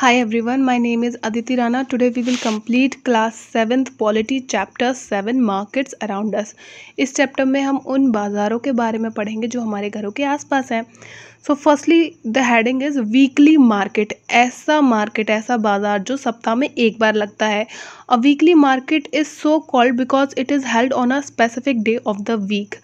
Hi everyone, my name is Aditi Rana. Today we will complete class 7th Polity chapter 7 Markets Around Us. इस chapter में हम उन बाज़ारों के बारे में पढ़ेंगे जो हमारे घरों के आसपास हैं so firstly the heading is weekly market ऐसा मार्केट ऐसा बाजार जो सप्ताह में एक बार लगता है a weekly market is so called because it is held on a specific day of the week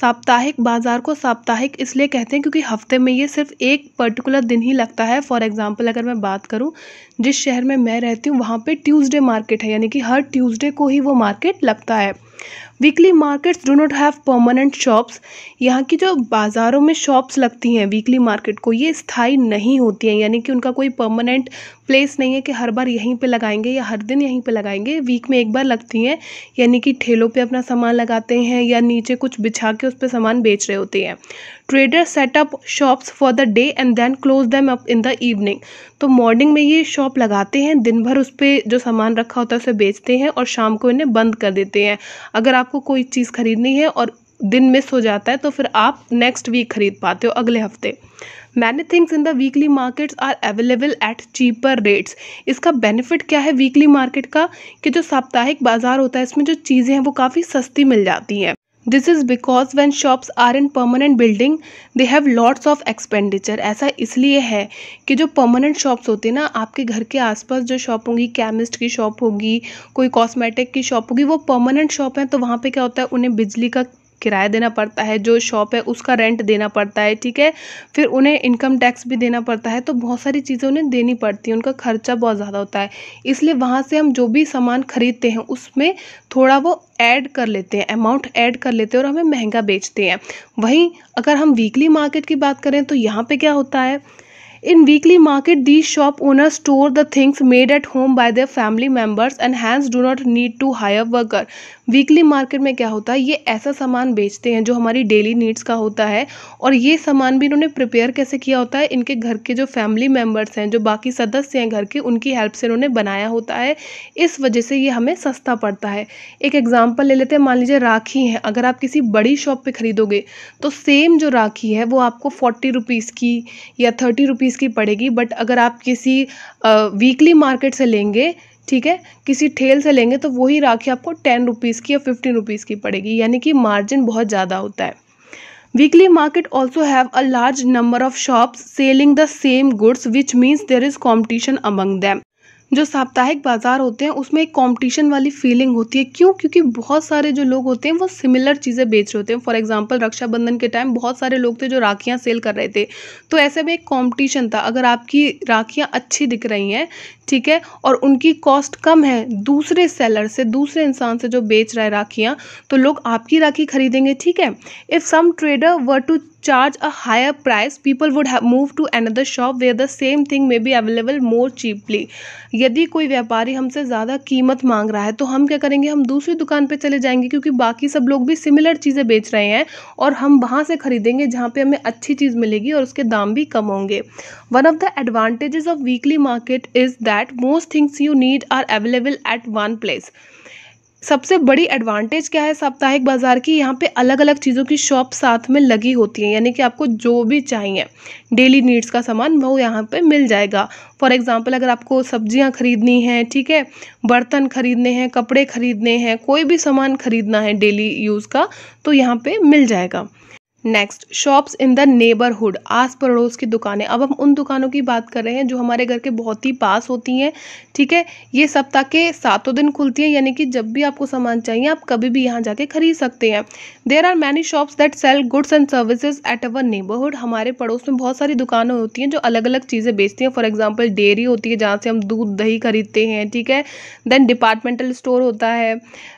साप्ताहिक बाजार को साप्ताहिक इसलिए कहते हैं क्योंकि हफ्ते में ये सिर्फ एक पर्टिकुलर दिन ही लगता है फॉर एग्ज़ाम्पल अगर मैं बात करूँ जिस शहर में मैं रहती हूँ वहाँ पर ट्यूज़डे मार्केट है यानी कि हर ट्यूज़डे को ही वो मार्केट लगता है weekly markets do not have permanent shops यहाँ की जो बाज़ारों में शॉप्स लगती हैं वीकली मार्केट को ये स्थाई नहीं होती हैं यानी कि उनका कोई परमानेंट प्लेस नहीं है कि हर बार यहीं पे लगाएंगे या हर दिन यहीं पे लगाएंगे वीक में एक बार लगती हैं यानी कि ठेलों पे अपना सामान लगाते हैं या नीचे कुछ बिछा के उस पर सामान बेच रहे होते हैं trader set up shops for the day and then close them up in the evening तो मॉर्निंग में ये शॉप लगाते हैं दिन भर उस पर जो सामान रखा होता है उसे बेचते हैं और शाम को इन्हें बंद कर देते हैं अगर आपको कोई चीज़ खरीदनी है और दिन मिस हो जाता है तो फिर आप नेक्स्ट वीक खरीद पाते हो अगले हफ्ते many things in the weekly markets are available at cheaper rates इसका बेनिफिट क्या है वीकली मार्केट का कि जो साप्ताहिक बाजार होता है इसमें जो चीज़ें हैं वो काफ़ी सस्ती मिल जाती हैं this is because when shops are in permanent building they have lots of expenditure ऐसा इसलिए है कि जो परमानेंट शॉप्स होती है ना आपके घर के आसपास जो शॉप होंगी केमिस्ट की शॉप होगी कोई कॉस्मेटिक की शॉप होगी वो परमानेंट शॉप है तो वहाँ पे क्या होता है उन्हें बिजली का किराया देना पड़ता है जो शॉप है उसका रेंट देना पड़ता है ठीक है फिर उन्हें इनकम टैक्स भी देना पड़ता है तो बहुत सारी चीज़ें उन्हें देनी पड़ती हैं उनका खर्चा बहुत ज़्यादा होता है इसलिए वहाँ से हम जो भी सामान खरीदते हैं उसमें थोड़ा वो ऐड कर लेते हैं अमाउंट ऐड कर लेते हैं और हमें महंगा बेचते हैं वहीं अगर हम वीकली मार्केट की बात करें तो यहाँ पर क्या होता है in weekly market the shop owner store the things made at home by their family members and hence do not need to hire worker weekly market में क्या होता है ये ऐसा सामान बेचते हैं जो हमारी डेली नीड्स का होता है और ये सामान भी इन्होंने प्रिपेयर कैसे किया होता है इनके घर के जो फैमिली मेम्बर्स हैं जो बाकी सदस्य हैं घर के उनकी हेल्प से इन्होंने बनाया होता है इस वजह से ये हमें सस्ता पड़ता है एक एग्जाम्पल ले लेते हैं मान लीजिए राखी है अगर आप किसी बड़ी शॉप पर खरीदोगे तो सेम जो राखी है वो आपको फोर्टी रुपीज़ की या थर्टी रुपीज़ रुपीज़ की पड़ेगी बट अगर आप किसी वीकली मार्केट से लेंगे ठीक है किसी ठेल से लेंगे तो वही राखी आपको टेन रुपीज़ की या फिफ्टीन रुपीज़ की पड़ेगी यानी कि मार्जिन बहुत ज़्यादा होता है weekly market also have a large number of shops selling the same goods which means there is competition among them जो साप्ताहिक बाज़ार होते हैं उसमें एक कॉम्पिटिशन वाली फीलिंग होती है क्यों क्योंकि बहुत सारे जो लोग होते हैं वो सिमिलर चीज़ें बेच रहे होते हैं फॉर एग्जांपल रक्षाबंधन के टाइम बहुत सारे लोग थे जो राखियाँ सेल कर रहे थे तो ऐसे में एक कॉम्पिटिशन था अगर आपकी राखियाँ अच्छी दिख रही हैं ठीक है और उनकी कॉस्ट कम है दूसरे सेलर से दूसरे इंसान से जो बेच रहा है राखियाँ तो लोग आपकी राखी खरीदेंगे ठीक है if some trader were to charge a higher price people would have moved to another shop where the same thing may be available more cheaply यदि कोई व्यापारी हमसे ज़्यादा कीमत मांग रहा है तो हम क्या करेंगे हम दूसरी दुकान पे चले जाएंगे क्योंकि बाकी सब लोग भी सिमिलर चीज़ें बेच रहे हैं और हम वहाँ से ख़रीदेंगे जहाँ पे हमें अच्छी चीज़ मिलेगी और उसके दाम भी कम होंगे one of the advantages of weekly market is that most things you need are available at one place सबसे बड़ी एडवांटेज क्या है साप्ताहिक बाज़ार की यहाँ पे अलग अलग चीज़ों की शॉप साथ में लगी होती है यानी कि आपको जो भी चाहिए डेली नीड्स का सामान वो यहाँ पे मिल जाएगा फॉर एग्ज़ाम्पल अगर आपको सब्जियाँ खरीदनी हैं ठीक है बर्तन खरीदने हैं कपड़े खरीदने हैं कोई भी सामान खरीदना है डेली यूज़ का तो यहाँ पर मिल जाएगा next shops in the neighbourhood आस पड़ोस की दुकानें अब हम उन दुकानों की बात कर रहे हैं जो हमारे घर के बहुत ही पास होती हैं ठीक है ये सप्ताह के सातों दिन खुलती हैं यानी कि जब भी आपको सामान चाहिए आप कभी भी यहाँ जाके खरीद सकते हैं there are many shops that sell goods and services at our neighbourhood हमारे पड़ोस में बहुत सारी दुकानें होती हैं जो अलग अलग चीज़ें बेचती हैं फॉर एग्जाम्पल डेयरी होती है जहाँ से हम दूध दही खरीदते हैं ठीक है देन डिपार्टमेंटल स्टोर होता है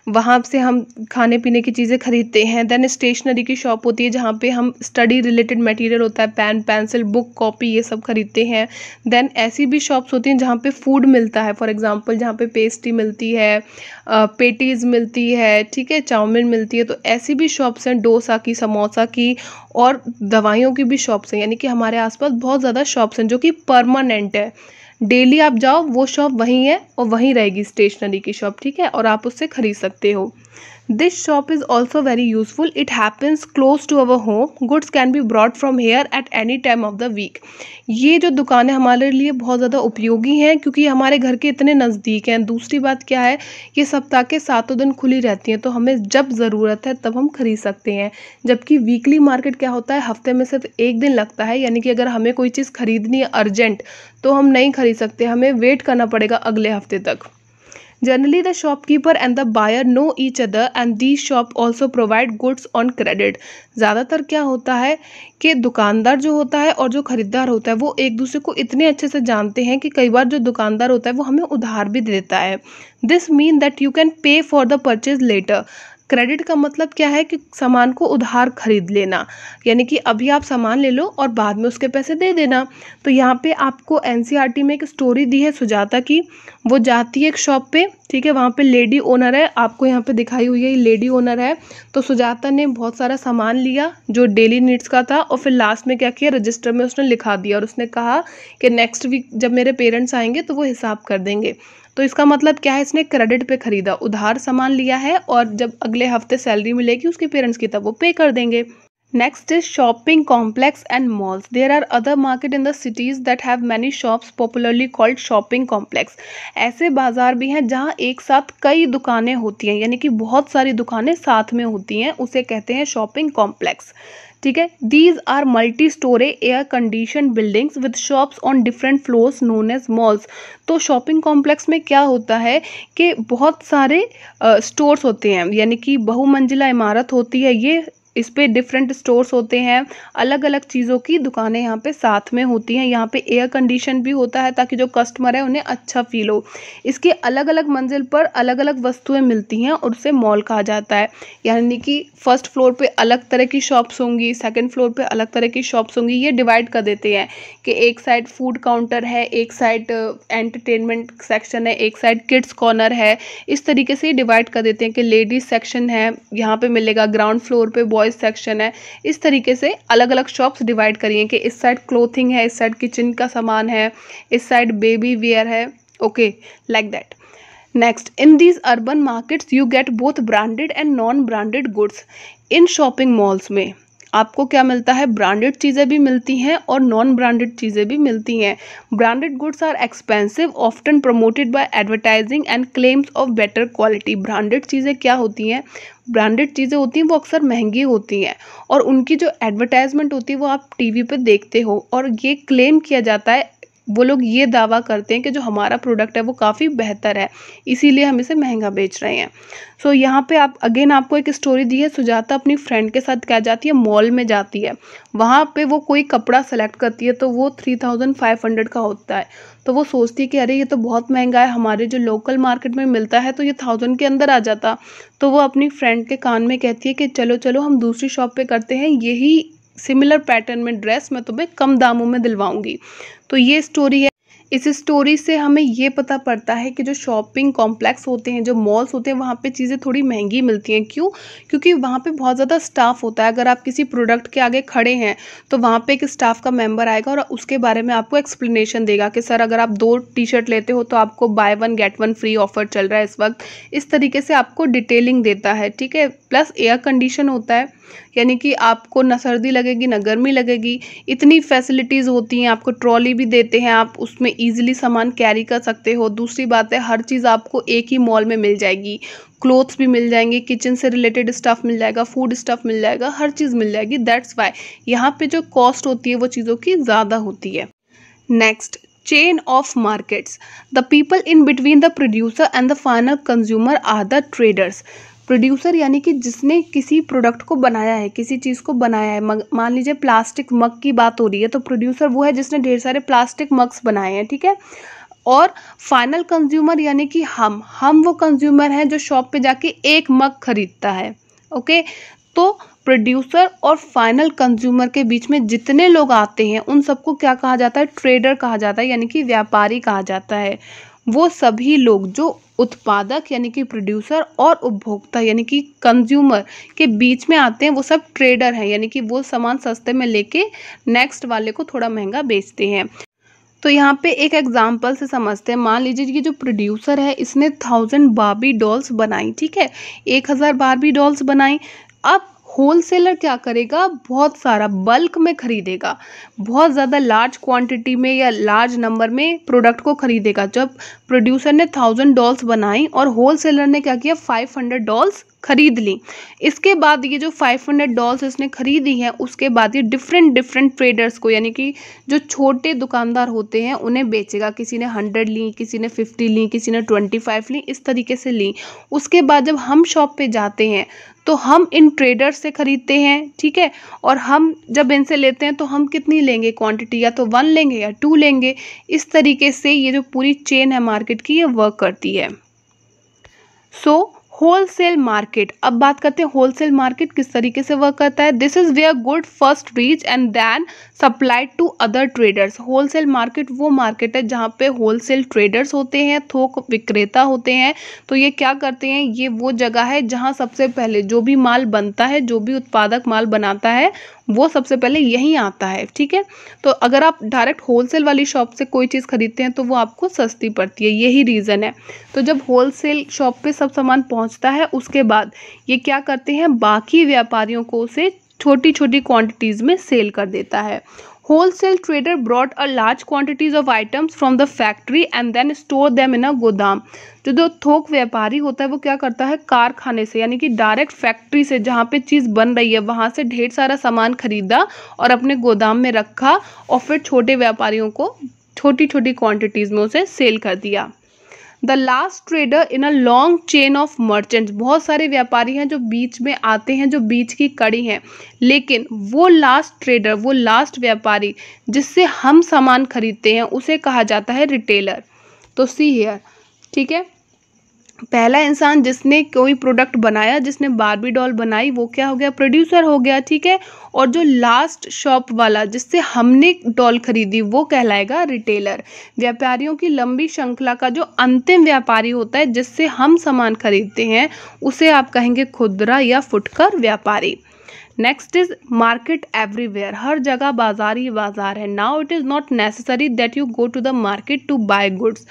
वहाँ से हम खाने पीने की चीज़ें खरीदते हैं देन स्टेशनरी की शॉप होती है जहाँ पे हम स्टडी रिलेटेड मटेरियल होता है पेन पेंसिल बुक कॉपी ये सब खरीदते हैं देन ऐसी भी शॉप्स होती हैं जहाँ पे फूड मिलता है फॉर एग्जांपल जहाँ पे पेस्ट्री मिलती है पेटीज़ मिलती है ठीक है चाउमिन मिलती है तो ऐसी भी शॉप्स हैं डोसा की समोसा की और दवाइयों की भी शॉप्स हैं यानी कि हमारे आसपास बहुत ज़्यादा शॉप्स हैं जो कि परमानेंट है डेली आप जाओ वो शॉप वहीं है और वहीं रहेगी स्टेशनरी की शॉप ठीक है और आप उससे ख़रीद सकते हो this shop is also very useful it happens close to our home goods can be brought from here at any time of the week ये जो दुकान है हमारे लिए बहुत ज़्यादा उपयोगी हैं क्योंकि ये हमारे घर के इतने नज़दीक हैं दूसरी बात क्या है ये सप्ताह के सातों दिन खुली रहती हैं तो हमें जब ज़रूरत है तब हम खरीद सकते हैं जबकि वीकली मार्केट क्या होता है हफ्ते में सिर्फ एक दिन लगता है यानी कि अगर हमें कोई चीज़ खरीदनी है अर्जेंट तो हम नहीं खरीद सकते हमें वेट करना पड़ेगा अगले हफ्ते तक Generally, the shopkeeper and the buyer know each other and the shop also provide goods on credit. ज़्यादातर क्या होता है कि दुकानदार जो होता है और जो खरीदार होता है वो एक दूसरे को इतने अच्छे से जानते हैं कि कई बार जो दुकानदार होता है वो हमें उधार भी देता है this mean that you can pay for the purchase later credit का मतलब क्या है कि सामान को उधार खरीद लेना यानी कि अभी आप सामान ले लो और बाद में उसके पैसे दे देना तो यहाँ पे आपको एन e में एक स्टोरी दी है सुजाता की वो जाती है एक शॉप पे ठीक है वहाँ पे लेडी ओनर है आपको यहाँ पे दिखाई हुई है लेडी ओनर है तो सुजाता ने बहुत सारा सामान लिया जो डेली नीड्स का था और फिर लास्ट में क्या किया रजिस्टर में उसने लिखा दिया और उसने कहा कि नेक्स्ट वीक जब मेरे पेरेंट्स आएंगे तो वो हिसाब कर देंगे तो इसका मतलब क्या है इसने क्रेडिट पे ख़रीदा उधार सामान लिया है और जब अगले हफ्ते सैलरी मिलेगी उसके पेरेंट्स की तब वो पे कर देंगे next is shopping complex and malls there are other market in the cities that have many shops popularly called shopping complex. ऐसे बाजार भी हैं जहाँ एक साथ कई दुकानें होती हैं यानी कि बहुत सारी दुकानें साथ में होती हैं उसे कहते हैं शॉपिंग कॉम्प्लेक्स ठीक है these are multi storey air condition buildings with shops on different floors known as malls तो शॉपिंग कॉम्प्लेक्स में क्या होता है कि बहुत सारे स्टोर्स uh, होते हैं यानी कि बहुमंजिला इमारत होती है ये इस पे डिफरेंट स्टोर्स होते हैं अलग अलग चीज़ों की दुकानें यहाँ पे साथ में होती हैं यहाँ पे एयर कंडीशन भी होता है ताकि जो कस्टमर है उन्हें अच्छा फील हो इसके अलग अलग मंजिल पर अलग अलग वस्तुएं मिलती हैं और उसे मॉल कहा जाता है यानी कि फर्स्ट फ्लोर पे अलग तरह की शॉप्स होंगी सेकेंड फ्लोर पर अलग तरह की शॉप्स होंगी ये डिवाइड कर देते हैं कि एक साइड फूड काउंटर है एक साइड एंटरटेनमेंट सेक्शन है एक साइड किड्स कॉर्नर है इस तरीके से डिवाइड कर देते हैं कि लेडीज़ सेक्शन है यहाँ पर मिलेगा ग्राउंड फ्लोर पर टॉयज सेक्शन है इस तरीके से अलग अलग शॉप्स डिवाइड करिए कि इस साइड क्लोथिंग है इस साइड किचन का सामान है इस साइड बेबी वेयर है okay like that next in these urban markets you get both branded and non branded goods in shopping malls में आपको क्या मिलता है ब्रांडेड चीज़ें भी मिलती हैं और नॉन ब्रांडेड चीज़ें भी मिलती हैं branded goods are expensive often promoted by advertising and claims of better quality branded चीज़ें क्या होती हैं ब्रांडेड चीज़ें होती हैं वो अक्सर महंगी होती हैं और उनकी जो एडवर्टाइजमेंट होती है वो आप टीवी पर देखते हो और ये क्लेम किया जाता है वो लोग ये दावा करते हैं कि जो हमारा प्रोडक्ट है वो काफ़ी बेहतर है इसीलिए हम इसे महंगा बेच रहे हैं सो so, यहाँ पे आप अगेन आपको एक स्टोरी दी है सुजाता अपनी फ्रेंड के साथ क्या जाती है मॉल में जाती है वहाँ पे वो कोई कपड़ा सेलेक्ट करती है तो वो थ्री थाउजेंड फाइव हंड्रेड का होता है तो वो सोचती है कि अरे ये तो बहुत महंगा है हमारे जो लोकल मार्केट में मिलता है तो ये थाउजेंड के अंदर आ जाता तो वो अपनी फ्रेंड के कान में कहती है कि चलो चलो हम दूसरी शॉप पर करते हैं यही सिमिलर पैटर्न में ड्रेस मैं तुम्हें कम दामों में दिलवाऊंगी तो ये स्टोरी है इस स्टोरी से हमें ये पता पड़ता है कि जो शॉपिंग कॉम्प्लेक्स होते हैं जो मॉल्स होते हैं वहाँ पे चीज़ें थोड़ी महंगी मिलती हैं क्यों क्योंकि वहाँ पे बहुत ज़्यादा स्टाफ होता है अगर आप किसी प्रोडक्ट के आगे खड़े हैं तो वहाँ पे एक स्टाफ का मेंबर आएगा और उसके बारे में आपको एक्सप्लेनेशन देगा कि सर अगर आप दो टी शर्ट लेते हो तो आपको buy one get one free offer चल रहा है इस वक्त इस तरीके से आपको डिटेलिंग देता है ठीक है प्लस एयर कंडीशन होता है यानी कि आपको ना सर्दी लगेगी ना गर्मी लगेगी इतनी फैसिलिटीज़ होती हैं आपको ट्रॉली भी देते हैं आप उसमें ईजिली सामान कैरी कर सकते हो दूसरी बात है हर चीज़ आपको एक ही मॉल में मिल जाएगी क्लोथ्स भी मिल जाएंगे किचन से रिलेटेड स्टफ़ मिल जाएगा फूड स्टफ़ मिल जाएगा हर चीज़ मिल जाएगी दैट्स वाई यहाँ पे जो कॉस्ट होती है वो चीज़ों की ज़्यादा होती है next chain of markets the people in between the producer and the final consumer are the traders producer यानी कि जिसने किसी प्रोडक्ट को बनाया है किसी चीज़ को बनाया है मग मान लीजिए प्लास्टिक मग की बात हो रही है तो प्रोड्यूसर वो है जिसने ढेर सारे प्लास्टिक मग्स बनाए हैं ठीक है और फाइनल कंज्यूमर यानी कि हम हम वो कंज्यूमर हैं जो शॉप पे जाके एक मग खरीदता है ओके तो प्रोड्यूसर और फाइनल कंज्यूमर के बीच में जितने लोग आते हैं उन सबको क्या कहा जाता है ट्रेडर कहा जाता है यानी कि व्यापारी कहा जाता है वो सभी लोग जो उत्पादक यानी कि प्रोड्यूसर और उपभोक्ता यानी कि कंज्यूमर के बीच में आते हैं वो सब ट्रेडर हैं यानी कि वो सामान सस्ते में लेके नेक्स्ट वाले को थोड़ा महंगा बेचते हैं तो यहाँ पे एक एग्जाम्पल से समझते हैं मान लीजिए कि जो प्रोड्यूसर है इसने थाउजेंड बाबी डॉल्स बनाई ठीक है एक हज़ार बारबी डॉल्स बनाई अब होलसेलर क्या करेगा बहुत सारा बल्क में ख़रीदेगा बहुत ज़्यादा लार्ज क्वांटिटी में या लार्ज नंबर में प्रोडक्ट को ख़रीदेगा जब प्रोड्यूसर ने थाउजेंड डॉल्स बनाई और होलसेलर ने क्या किया फाइव हंड्रेड डॉल्स खरीद ली इसके बाद ये जो फाइव हंड्रेड डॉल्स इसने खरीदी हैं उसके बाद ये डिफरेंट डिफरेंट ट्रेडर्स को यानी कि जो छोटे दुकानदार होते हैं उन्हें बेचेगा किसी ने हंड्रेड ली किसी ने फिफ्टी ली किसी ने ट्वेंटी फाइव ली इस तरीके से ली उसके बाद जब हम शॉप पर जाते हैं तो हम इन ट्रेडर से ख़रीदते हैं ठीक है और हम जब इनसे लेते हैं तो हम कितनी लेंगे क्वांटिटी या तो वन लेंगे या टू लेंगे इस तरीके से ये जो पूरी चेन है मार्केट की ये वर्क करती है सो so, होलसेल मार्केट अब बात करते हैं होलसेल मार्केट किस तरीके से वर्क करता है this is where good first reach and then supply to other traders wholesale market वो मार्केट है जहाँ पे होलसेल ट्रेडर्स होते हैं थोक विक्रेता होते हैं तो ये क्या करते हैं ये वो जगह है जहाँ सबसे पहले जो भी माल बनता है जो भी उत्पादक माल बनाता है वो सबसे पहले यहीं आता है ठीक है तो अगर आप डायरेक्ट होलसेल वाली शॉप से कोई चीज़ ख़रीदते हैं तो वो आपको सस्ती पड़ती है यही रीज़न है तो जब होलसेल शॉप पे सब सामान पहुंचता है उसके बाद ये क्या करते हैं बाकी व्यापारियों को उसे छोटी छोटी क्वांटिटीज़ में सेल कर देता है wholesale trader brought a large quantities of items from the factory and then store them in a godam जो जो थोक व्यापारी होता है वो क्या करता है कारखाने से यानी कि डायरेक्ट फैक्ट्री से जहाँ पे चीज़ बन रही है वहाँ से ढेर सारा सामान खरीदा और अपने गोदाम में रखा और फिर छोटे व्यापारियों को छोटी छोटी क्वांटिटीज़ में उसे सेल कर दिया the last trader in a long chain of merchants बहुत सारे व्यापारी हैं जो बीच में आते हैं जो बीच की कड़ी हैं लेकिन वो लास्ट ट्रेडर वो लास्ट व्यापारी जिससे हम सामान खरीदते हैं उसे कहा जाता है रिटेलर तो सी हेयर ठीक है पहला इंसान जिसने कोई प्रोडक्ट बनाया जिसने बारबी डॉल बनाई वो क्या हो गया प्रोड्यूसर हो गया ठीक है और जो लास्ट शॉप वाला जिससे हमने डॉल खरीदी वो कहलाएगा रिटेलर व्यापारियों की लंबी श्रृंखला का जो अंतिम व्यापारी होता है जिससे हम सामान खरीदते हैं उसे आप कहेंगे खुदरा या फुटकर व्यापारी नेक्स्ट इज मार्केट एवरीवेयर हर जगह बाजार ही बाजार है now it is not necessary that you go to the market to buy goods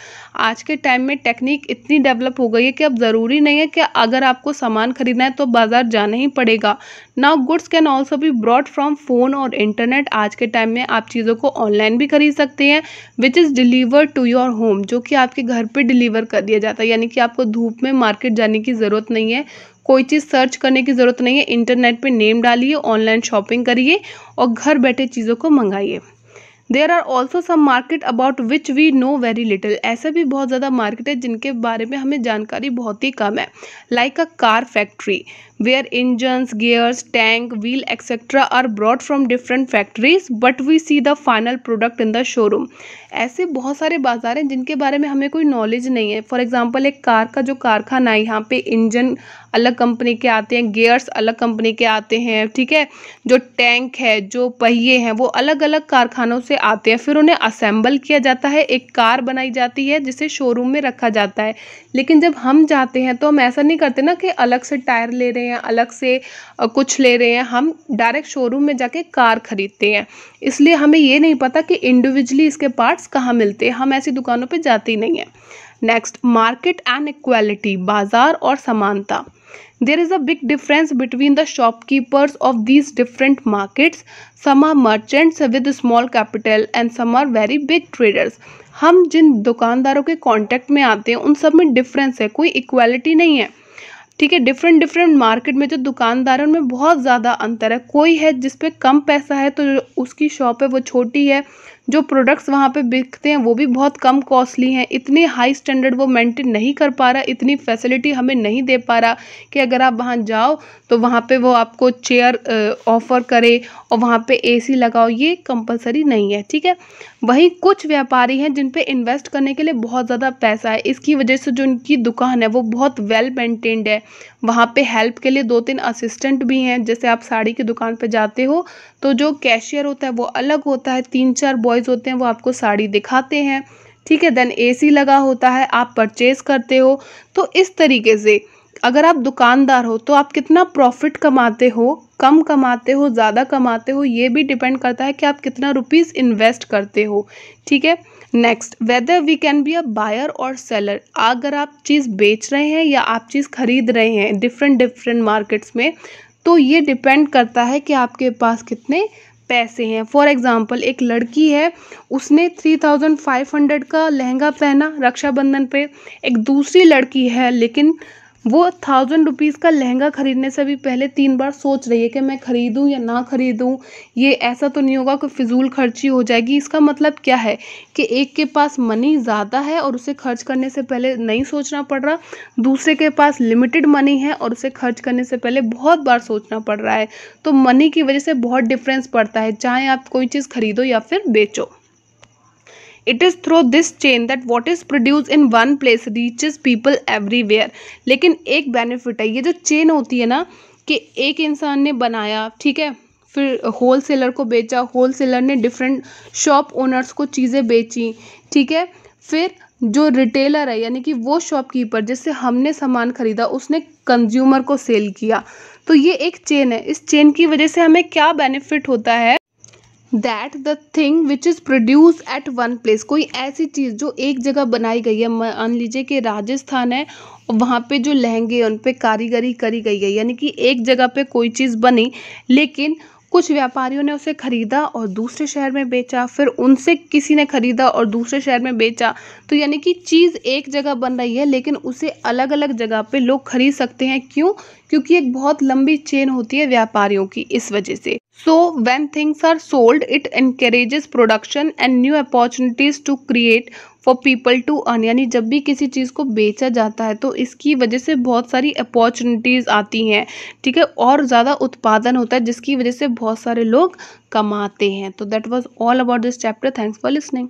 आज के टाइम में टेक्निक इतनी डेवलप हो गई है कि अब ज़रूरी नहीं है कि अगर आपको सामान खरीदना है तो बाजार जाना ही पड़ेगा नाउ गुड्स कैन ऑल्सो भी ब्रॉड फ्रॉम फ़ोन और इंटरनेट आज के टाइम में आप चीज़ों को ऑनलाइन भी खरीद सकते हैं which is deliver to your home जो कि आपके घर पर डिलीवर कर दिया जाता है यानी कि आपको धूप में मार्केट जाने की ज़रूरत नहीं है कोई चीज़ सर्च करने की ज़रूरत नहीं है इंटरनेट पे नेम डालिए ऑनलाइन शॉपिंग करिए और घर बैठे चीज़ों को मंगाइए there are also some market about which we know very little ऐसे भी बहुत ज़्यादा मार्केट है जिनके बारे में हमें जानकारी बहुत ही कम है like a car factory where engines, gears, tank, wheel etc. are brought from different factories but we see the final product in the showroom. ऐसे बहुत सारे बाजार हैं जिनके बारे में हमें कोई नॉलेज नहीं है फॉर एग्जाम्पल एक कार का जो कारखाना है यहाँ पे इंजन अलग कंपनी के आते हैं गेयर्स अलग कंपनी के आते हैं ठीक है जो टैंक है जो पहिए हैं वो अलग अलग कारखानों से आते हैं फिर उन्हें असेंबल किया जाता है एक कार बनाई जाती है जिसे शोरूम में रखा जाता है लेकिन जब हम जाते हैं तो हम ऐसा नहीं करते ना कि अलग से टायर ले रहे हैं हैं अलग से कुछ ले रहे हैं हम डायरेक्ट शोरूम में जाके कार ख़रीदते हैं इसलिए हमें ये नहीं पता कि इंडिविजुअली इसके पार्ट्स कहाँ मिलते हैं हम ऐसी दुकानों पर जाते ही नहीं हैं नेक्स्ट मार्केट एंड इक्वालिटी बाज़ार और समानता there is a big difference between the shopkeepers of these different markets some are merchants with small capital and some are very big traders हम जिन दुकानदारों के कॉन्टेक्ट में आते हैं उन सब में डिफरेंस है कोई इक्वालिटी नहीं है ठीक है डिफरेंट डिफरेंट मार्केट में जो दुकानदार है उनमें बहुत ज़्यादा अंतर है कोई है जिस पे कम पैसा है तो उसकी शॉप है वो छोटी है जो प्रोडक्ट्स वहाँ पे बिकते हैं वो भी बहुत कम कॉस्टली हैं इतने हाई स्टैंडर्ड वो मेंटेन नहीं कर पा रहा इतनी फैसिलिटी हमें नहीं दे पा रहा कि अगर आप वहाँ जाओ तो वहाँ पे वो आपको चेयर ऑफ़र करे और वहाँ पे एसी लगाओ ये कंपलसरी नहीं है ठीक है वहीं कुछ व्यापारी हैं जिन पर इन्वेस्ट करने के लिए बहुत ज़्यादा पैसा है इसकी वजह से जो उनकी दुकान है वो बहुत वेल मेंटेन्ड है वहाँ पे हेल्प के लिए दो तीन असिस्टेंट भी हैं जैसे आप साड़ी की दुकान पे जाते हो तो जो कैशियर होता है वो अलग होता है तीन चार बॉयज़ होते हैं वो आपको साड़ी दिखाते हैं ठीक है देन एसी लगा होता है आप परचेज़ करते हो तो इस तरीके से अगर आप दुकानदार हो तो आप कितना प्रॉफिट कमाते हो कम कमाते हो ज़्यादा कमाते हो ये भी डिपेंड करता है कि आप कितना रुपीज़ इन्वेस्ट करते हो ठीक है next whether we can be a buyer और सेलर अगर आप चीज़ बेच रहे हैं या आप चीज़ खरीद रहे हैं डिफरेंट डिफरेंट मार्केट्स में तो ये डिपेंड करता है कि आपके पास कितने पैसे हैं फॉर एग्ज़ाम्पल एक लड़की है उसने थ्री थाउजेंड फाइव हंड्रेड का लहंगा पहना रक्षाबंधन पे एक दूसरी लड़की है लेकिन वो थाउजेंड रुपीज़ का लहंगा ख़रीदने से भी पहले तीन बार सोच रही है कि मैं ख़रीदूँ या ना ख़रीदूँ ये ऐसा तो नहीं होगा कि फिजूल खर्ची हो जाएगी इसका मतलब क्या है कि एक के पास मनी ज़्यादा है और उसे खर्च करने से पहले नहीं सोचना पड़ रहा दूसरे के पास लिमिटेड मनी है और उसे खर्च करने से पहले बहुत बार सोचना पड़ रहा है तो मनी की वजह से बहुत डिफरेंस पड़ता है चाहे आप कोई चीज़ ख़रीदो या फिर बेचो it is through this chain that what is produce in one place is people everywhere लेकिन एक बेनिफिट है ये जो चेन होती है ना कि एक इंसान ने बनाया ठीक है फिर होल सेलर को बेचा होल सेलर ने डिफरेंट शॉप ओनर्स को चीज़ें बेची ठीक है फिर जो रिटेलर है यानी कि वो शॉपकीपर जिससे हमने सामान खरीदा उसने कंज्यूमर को सेल किया तो ये एक चेन है इस चेन की वजह से हमें क्या बेनिफिट होता है that the thing which is produce at one place कोई ऐसी चीज़ जो एक जगह बनाई गई है मान लीजिए कि राजस्थान है वहाँ पे जो लहंगे उन पर कारीगरी करी गई है यानी कि एक जगह पे कोई चीज़ बनी लेकिन कुछ व्यापारियों ने उसे खरीदा और दूसरे शहर में बेचा फिर उनसे किसी ने खरीदा और दूसरे शहर में बेचा तो यानी कि चीज़ एक जगह बन रही है लेकिन उसे अलग अलग जगह पे लोग खरीद सकते हैं क्यों क्योंकि एक बहुत लंबी चेन होती है व्यापारियों की इस वजह से So, when things are sold, it encourages production and new opportunities to create for people to earn यानी जब भी किसी चीज़ को बेचा जाता है तो इसकी वजह से बहुत सारी अपॉर्चुनिटीज़ आती हैं ठीक है और ज़्यादा उत्पादन होता है जिसकी वजह से बहुत सारे लोग कमाते हैं तो that was all about this chapter thanks for listening